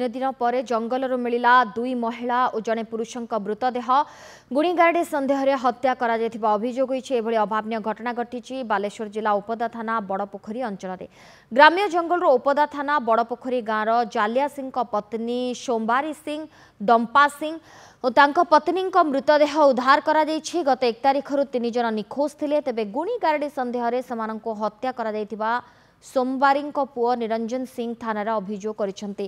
ତିନି ଦିନ ପରେ ଜଙ୍ଗଲରୁ ମିଳିଲା ଦୁଇ ମହିଳା ଓ ଜଣେ ପୁରୁଷଙ୍କ ମୃତଦେହ ଗୁଣିଗାରେଡ଼ି ସନ୍ଦେହରେ ହତ୍ୟା କରାଯାଇଥିବା ଅଭିଯୋଗ ହୋଇଛି ଏଭଳି ଅଭାବନୀୟ ଘଟଣା ଘଟିଛି ବାଲେଶ୍ୱର ଜିଲ୍ଲା ଉପଦା ଥାନା ବଡ଼ପୋଖରୀ ଅଞ୍ଚଳରେ ଗ୍ରାମ୍ୟ ଜଙ୍ଗଲରୁ ଉପଦା ଥାନା ବଡ଼ପୋଖରୀ ଗାଁର ଜାଲିଆ ସିଂଙ୍କ ପତ୍ନୀ ସୋମବାରୀ ସିଂ ଦମ୍ପା ସିଂ ଓ ତାଙ୍କ ପତ୍ନୀଙ୍କ ମୃତଦେହ ଉଦ୍ଧାର କରାଯାଇଛି ଗତ ଏକ ତାରିଖରୁ ତିନି ଜଣ ନିଖୋଜ ଥିଲେ ତେବେ ଗୁଣିଗାରେଡ଼ି ସନ୍ଦେହରେ ସେମାନଙ୍କୁ ହତ୍ୟା କରାଯାଇଥିବା ସୋମବାରୀଙ୍କ ପୁଅ ନିରଞ୍ଜନ ସିଂ ଥାନାରେ ଅଭିଯୋଗ କରିଛନ୍ତି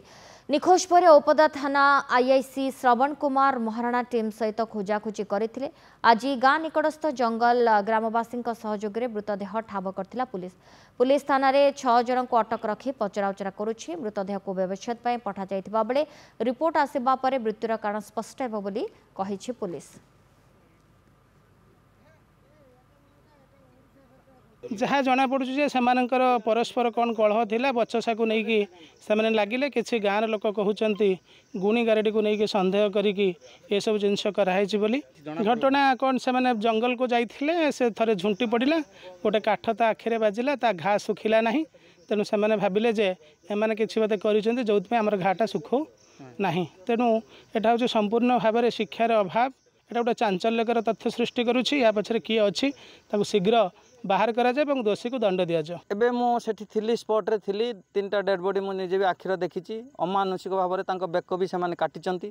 ନିଖୋଜ ପରେ ଓପଦା ଥାନା ଆଇଆଇସି ଶ୍ରବଣ କୁମାର ମହାରଣା ଟିମ୍ ସହିତ ଖୋଜାଖୋଜି କରିଥିଲେ ଆଜି ଗାଁ ନିକଟସ୍ଥ ଜଙ୍ଗଲ ଗ୍ରାମବାସୀଙ୍କ ସହଯୋଗରେ ମୃତଦେହ ଠାବ କରିଥିଲା ପୁଲିସ ପୁଲିସ ଥାନାରେ ଛଅ ଜଣଙ୍କୁ ଅଟକ ରଖି ପଚରାଉଚରା କରୁଛି ମୃତଦେହକୁ ବ୍ୟବଚ୍ଛେଦ ପାଇଁ ପଠାଯାଇଥିବା ବେଳେ ରିପୋର୍ଟ ଆସିବା ପରେ ମୃତ୍ୟୁର କାରଣ ସ୍ପଷ୍ଟ ହେବ ବୋଲି କହିଛି ପୁଲିସ ଯାହା ଜଣାପଡ଼ୁଛି ଯେ ସେମାନଙ୍କର ପରସ୍ପର କ'ଣ କଳହ ଥିଲା ବଚସାକୁ ନେଇକି ସେମାନେ ଲାଗିଲେ କିଛି ଗାଁର ଲୋକ କହୁଛନ୍ତି ଗୁଣି ଗାରେଡ଼ିକୁ ନେଇକି ସନ୍ଦେହ କରିକି ଏସବୁ ଜିନିଷ କରାହେଇଛି ବୋଲି ଘଟଣା କ'ଣ ସେମାନେ ଜଙ୍ଗଲକୁ ଯାଇଥିଲେ ସେ ଥରେ ଝୁଣ୍ଟି ପଡ଼ିଲା ଗୋଟେ କାଠ ତା ଆଖିରେ ବାଜିଲା ତା ଘା ଶୁଖିଲା ନାହିଁ ତେଣୁ ସେମାନେ ଭାବିଲେ ଯେ ଏମାନେ କିଛି ବୋଧେ କରିଛନ୍ତି ଯେଉଁଥିପାଇଁ ଆମର ଘାଟା ଶୁଖଉ ନାହିଁ ତେଣୁ ଏଇଟା ହେଉଛି ସମ୍ପୂର୍ଣ୍ଣ ଭାବରେ ଶିକ୍ଷାର ଅଭାବ ଏଇଟା ଗୋଟେ ଚାଞ୍ଚଲ୍ୟକର ତଥ୍ୟ ସୃଷ୍ଟି କରୁଛି ଏହା ପଛରେ କିଏ ଅଛି ତାକୁ ଶୀଘ୍ର ବାହାର କରାଯାଏ ଏବଂ ଦୋଷୀକୁ ଦଣ୍ଡ ଦିଆଯାଉ ଏବେ ମୁଁ ସେଠି ଥିଲି ସ୍ପଟ୍ରେ ଥିଲି ତିନିଟା ଡେଡ଼୍ ବଡ଼ି ମୁଁ ନିଜେ ବି ଆଖିର ଦେଖିଛି ଅମାନୁଷିକ ଭାବରେ ତାଙ୍କ ବେକ ବି ସେମାନେ କାଟିଛନ୍ତି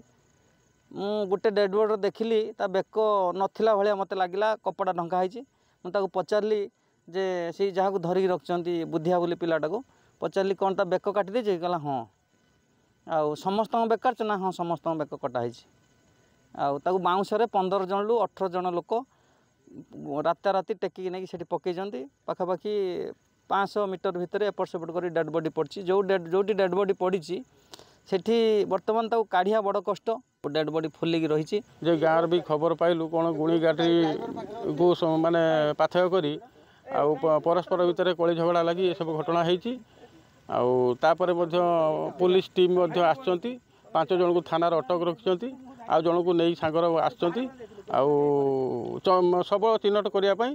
ମୁଁ ଗୋଟେ ଡେଡ଼୍ ବଡ଼ିର ଦେଖିଲି ତା ବେକ ନଥିଲା ଭଳିଆ ମୋତେ ଲାଗିଲା କପଡ଼ା ଢଙ୍କା ହେଇଛି ମୁଁ ତାକୁ ପଚାରିଲି ଯେ ସେଇ ଯାହାକୁ ଧରିକି ରଖିଛନ୍ତି ବୁଦ୍ଧିଆ ବୋଲି ପିଲାଟାକୁ ପଚାରିଲି କ'ଣ ତା ବେକ କାଟି ଦେଇଛି କହିଲା ହଁ ଆଉ ସମସ୍ତଙ୍କ ବେକ କାଟିଛ ନା ହଁ ସମସ୍ତଙ୍କ ବେକ କଟା ହେଇଛି ଆଉ ତାକୁ ବାଉଁଶରେ ପନ୍ଦର ଜଣରୁ ଅଠର ଜଣ ଲୋକ ରାତାରାତି ଟେକିକି ନେଇକି ସେଠି ପକାଇଛନ୍ତି ପାଖାପାଖି ପାଞ୍ଚଶହ ମିଟର ଭିତରେ ଏପଟ ସେପଟ କରି ଡେଡ଼୍ ବଡ଼ି ପଡ଼ିଛି ଯେଉଁ ଡେଡ଼୍ ଯେଉଁଠି ଡେଡ଼୍ ବଡ଼ି ପଡ଼ିଛି ସେଠି ବର୍ତ୍ତମାନ ତାକୁ କାଢ଼ିବା ବଡ଼ କଷ୍ଟ ଡେଡ଼୍ ବଡ଼ି ଫୁଲିକି ରହିଛି ଯେ ଗାଁରେ ବି ଖବର ପାଇଲୁ କ'ଣ ଗୁଣି ଗାଠିକୁ ମାନେ ପାଥେୟ କରି ଆଉ ପରସ୍ପର ଭିତରେ କଳି ଝଗଡ଼ା ଲାଗି ଏସବୁ ଘଟଣା ହେଇଛି ଆଉ ତାପରେ ମଧ୍ୟ ପୋଲିସ ଟିମ୍ ମଧ୍ୟ ଆସିଛନ୍ତି ପାଞ୍ଚ ଜଣଙ୍କୁ ଥାନାରେ ଅଟକ ରଖିଛନ୍ତି ଆଉ ଜଣକୁ ନେଇ ସାଙ୍ଗର ଆସୁଛନ୍ତି ଆଉ ଶବ ଚିହ୍ନଟ କରିବା ପାଇଁ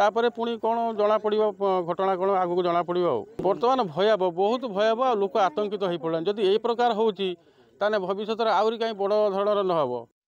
ତାପରେ ପୁଣି କ'ଣ ଜଣାପଡ଼ିବ ଘଟଣା କ'ଣ ଆଗକୁ ଜଣାପଡ଼ିବ ଆଉ ବର୍ତ୍ତମାନ ଭୟାବହ ବହୁତ ଭୟାବହ ଆଉ ଲୋକ ଆତଙ୍କିତ ହୋଇପଡ଼ିଲେଣି ଯଦି ଏଇ ପ୍ରକାର ହେଉଛି ତାହେଲେ ଭବିଷ୍ୟତରେ ଆହୁରି କାହିଁ ବଡ଼ ଧରଣର ନ ହେବ